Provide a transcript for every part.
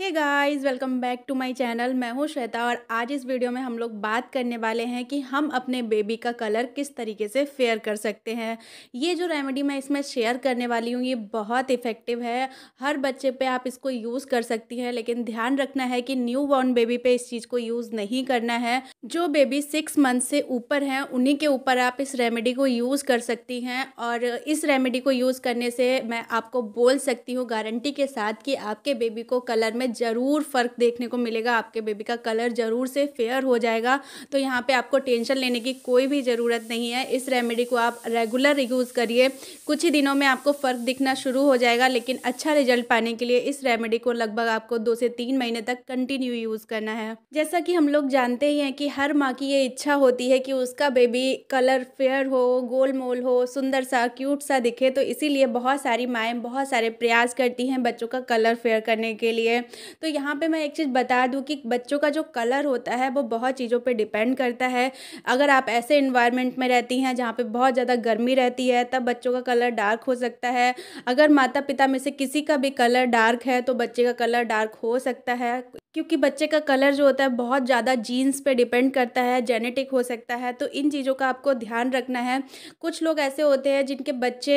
hey guys welcome back to my channel मैं हूँ श्वेता और आज इस वीडियो में हम लोग बात करने वाले हैं कि हम अपने बेबी का कलर किस तरीके से फेयर कर सकते हैं ये जो रेमेडी मैं इसमें शेयर करने वाली हूँ ये बहुत इफ़ेक्टिव है हर बच्चे पे आप इसको यूज़ कर सकती हैं लेकिन ध्यान रखना है कि न्यू बॉर्न बेबी पर इस चीज़ को यूज़ नहीं करना है जो बेबी सिक्स मंथ से ऊपर हैं उन्हीं के ऊपर आप इस रेमेडी को यूज़ कर सकती हैं और इस रेमेडी को यूज़ करने से मैं आपको बोल सकती हूँ गारंटी के साथ कि आपके बेबी को कलर में ज़रूर फ़र्क देखने को मिलेगा आपके बेबी का कलर ज़रूर से फेयर हो जाएगा तो यहाँ पे आपको टेंशन लेने की कोई भी ज़रूरत नहीं है इस रेमेडी को आप रेगुलर यूज़ करिए कुछ ही दिनों में आपको फ़र्क दिखना शुरू हो जाएगा लेकिन अच्छा रिजल्ट पाने के लिए इस रेमेडी को लगभग आपको दो से तीन महीने तक कंटिन्यू यूज़ करना है जैसा कि हम लोग जानते ही हैं कि हर माँ की ये इच्छा होती है कि उसका बेबी कलर फेयर हो गोल मोल हो सुंदर सा क्यूट सा दिखे तो इसीलिए बहुत सारी माएँ बहुत सारे प्रयास करती हैं बच्चों का कलर फेयर करने के लिए तो यहाँ पे मैं एक चीज़ बता दूँ कि बच्चों का जो कलर होता है वो बहुत चीज़ों पर डिपेंड करता है अगर आप ऐसे इन्वायरमेंट में रहती हैं जहाँ पर बहुत ज़्यादा गर्मी रहती है तब बच्चों का कलर डार्क हो सकता है अगर माता पिता में से किसी का भी कलर डार्क है तो बच्चे का कलर डार्क हो सकता है क्योंकि बच्चे का कलर जो होता है बहुत ज़्यादा जीन्स पे डिपेंड करता है जेनेटिक हो सकता है तो इन चीज़ों का आपको ध्यान रखना है कुछ लोग ऐसे होते हैं जिनके बच्चे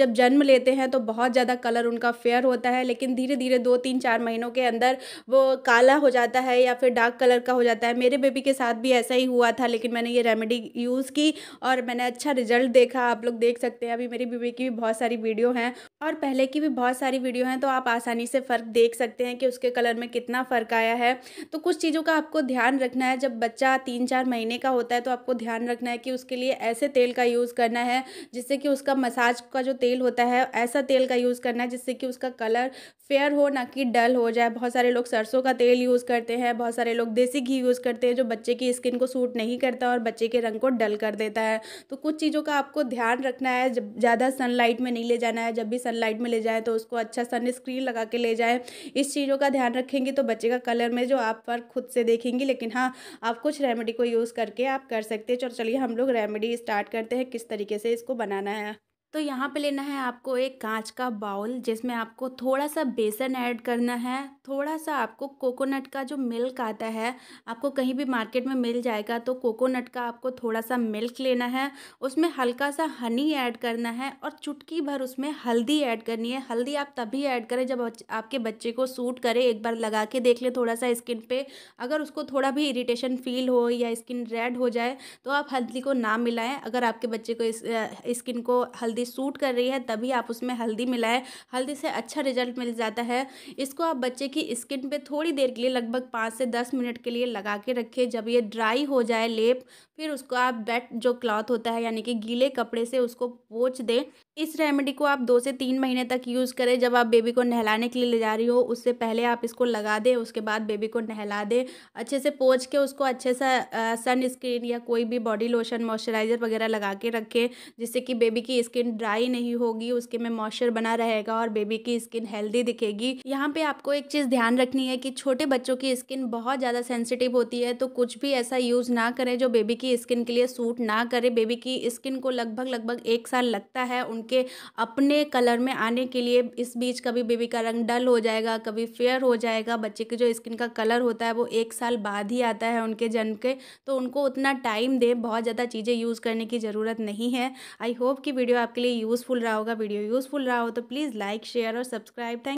जब जन्म लेते हैं तो बहुत ज़्यादा कलर उनका फेयर होता है लेकिन धीरे धीरे दो तीन चार महीनों के अंदर वो काला हो जाता है या फिर डार्क कलर का हो जाता है मेरे बेबी के साथ भी ऐसा ही हुआ था लेकिन मैंने ये रेमेडी यूज़ की और मैंने अच्छा रिजल्ट देखा आप लोग देख सकते हैं अभी मेरी बेबी की भी बहुत सारी वीडियो हैं और पहले की भी बहुत सारी वीडियो हैं तो आप आसानी से फ़र्क देख सकते हैं कि उसके कलर में कितना फ़र्क लगाया है तो कुछ चीज़ों का आपको ध्यान रखना है जब बच्चा तीन चार महीने का होता है तो आपको ध्यान रखना है कि उसके लिए ऐसे तेल का यूज़ करना है जिससे कि उसका मसाज का जो तेल होता है ऐसा तेल का यूज़ करना है जिससे कि उसका कलर फेयर हो ना कि डल हो जाए बहुत सारे लोग सरसों का तेल यूज़ करते हैं बहुत सारे लोग देसी घी यूज़ करते हैं जो बच्चे की स्किन को सूट नहीं करता और बच्चे के रंग को डल कर देता है तो कुछ चीज़ों का आपको ध्यान रखना है ज़्यादा सनलाइट में नहीं ले जाना है जब भी सनलाइट में ले जाए तो उसको अच्छा सनस्क्रीन लगा के ले जाए इस चीज़ों का ध्यान रखेंगे तो बच्चे का कलर में जो आप फर्क खुद से देखेंगी लेकिन हाँ आप कुछ रेमेडी को यूज़ करके आप कर सकते हैं चलो चलिए हम लोग रेमेडी स्टार्ट करते हैं किस तरीके से इसको बनाना है तो यहाँ पे लेना है आपको एक कांच का बाउल जिसमें आपको थोड़ा सा बेसन ऐड करना है थोड़ा सा आपको कोकोनट का जो मिल्क आता है आपको कहीं भी मार्केट में मिल जाएगा तो कोकोनट का आपको थोड़ा सा मिल्क लेना है उसमें हल्का सा हनी ऐड करना है और चुटकी भर उसमें हल्दी ऐड करनी है हल्दी आप तभी ऐड करें जब आपके बच्चे को सूट करे एक बार लगा के देख ले थोड़ा सा स्किन पर अगर उसको थोड़ा भी इरीटेशन फील हो या स्किन रेड हो जाए तो आप हल्दी को ना मिलाएँ अगर आपके बच्चे को इस स्किन को हल्दी सूट कर रही है तभी आप उसमें हल्दी मिलाएं हल्दी से अच्छा रिजल्ट मिल जाता है इसको आप बच्चे की स्किन पे थोड़ी देर के लिए लगभग पाँच से दस मिनट के लिए लगा के रखें जब ये ड्राई हो जाए लेप फिर उसको आप बेट जो क्लॉथ होता है यानी कि गीले कपड़े से उसको पोच दें इस रेमेडी को आप दो से तीन महीने तक यूज़ करें जब आप बेबी को नहलाने के लिए ले जा रही हो उससे पहले आप इसको लगा दें उसके बाद बेबी को नहला दें अच्छे से पोच के उसको अच्छे सा सनस्क्रीन या कोई भी बॉडी लोशन मॉइस्चराइज़र वगैरह लगा के रखें जिससे कि बेबी की स्किन ड्राई नहीं होगी उसके में मॉइस्चर बना रहेगा और बेबी की स्किन हेल्दी दिखेगी यहाँ पे आपको एक चीज़ ध्यान रखनी है कि छोटे बच्चों की स्किन बहुत ज़्यादा सेंसिटिव होती है तो कुछ भी ऐसा यूज़ ना करें जो बेबी की स्किन के लिए सूट ना करे बेबी की स्किन को लगभग लगभग एक साल लगता है उनके अपने कलर में आने के लिए इस बीच कभी बेबी का रंग डल हो जाएगा कभी फेयर हो जाएगा बच्चे की जो स्किन का कलर होता है वो एक साल बाद ही आता है उनके जन्म के तो उनको उतना टाइम दें बहुत ज़्यादा चीज़ें यूज़ करने की ज़रूरत नहीं है आई होप कि वीडियो आपके आपके लिए यूज़फुल रहा होगा वीडियो यूज़फुल रहा हो तो प्लीज़ लाइक शेयर और सब्सक्राइब थैंक